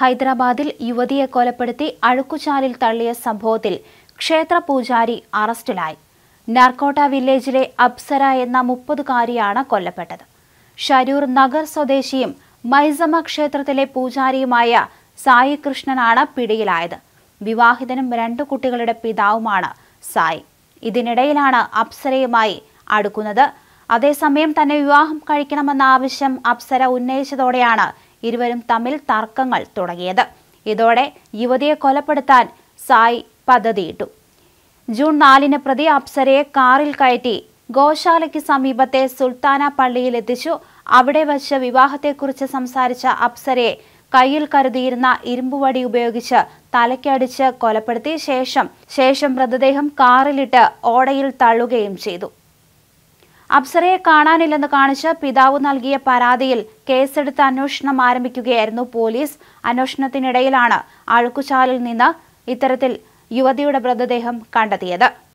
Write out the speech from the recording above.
ഹൈദരാബാദിൽ യുവതിയെ കൊലപ്പെടുത്തി അഴുക്കുചാലിൽ തള്ളിയ സംഭവത്തിൽ ക്ഷേത്ര പൂജാരി അറസ്റ്റിലായി നാർക്കോട്ട വില്ലേജിലെ അപ്സര എന്ന മുപ്പതുകാരിയാണ് കൊല്ലപ്പെട്ടത് ഷരൂർ നഗർ സ്വദേശിയും മൈസമ ക്ഷേത്രത്തിലെ പൂജാരിയുമായ സായി കൃഷ്ണനാണ് പിടിയിലായത് വിവാഹിതനും രണ്ടു കുട്ടികളുടെ പിതാവുമാണ് സായി ഇതിനിടയിലാണ് അപ്സരയുമായി അടുക്കുന്നത് അതേസമയം തന്നെ വിവാഹം കഴിക്കണമെന്ന ആവശ്യം അപ്സര ഉന്നയിച്ചതോടെയാണ് ഇരുവരും തമ്മിൽ തർക്കങ്ങൾ തുടങ്ങിയത് ഇതോടെ യുവതിയെ കൊലപ്പെടുത്താൻ സായി പദ്ധതിയിട്ടു ജൂൺ നാലിന് പ്രതി അപ്സരയെ കാറിൽ കയറ്റി ഗോശാലയ്ക്ക് സമീപത്തെ സുൽത്താന പള്ളിയിൽ എത്തിച്ചു അവിടെ വച്ച് വിവാഹത്തെക്കുറിച്ച് സംസാരിച്ച അപ്സരയെ കയ്യിൽ കരുതിയിരുന്ന ഇരുമ്പുവടി ഉപയോഗിച്ച് തലയ്ക്കടിച്ച് കൊലപ്പെടുത്തിയ ശേഷം ശേഷം മൃതദേഹം കാറിലിട്ട് ഓടയിൽ തള്ളുകയും ചെയ്തു അപ്സരയെ കാണാനില്ലെന്ന് കാണിച്ച് പിതാവ് നൽകിയ പരാതിയിൽ കേസെടുത്ത് അന്വേഷണം ആരംഭിക്കുകയായിരുന്നു പോലീസ് അന്വേഷണത്തിനിടയിലാണ് അഴുക്കുചാലിൽ നിന്ന് ഇത്തരത്തിൽ യുവതിയുടെ മൃതദേഹം കണ്ടെത്തിയത്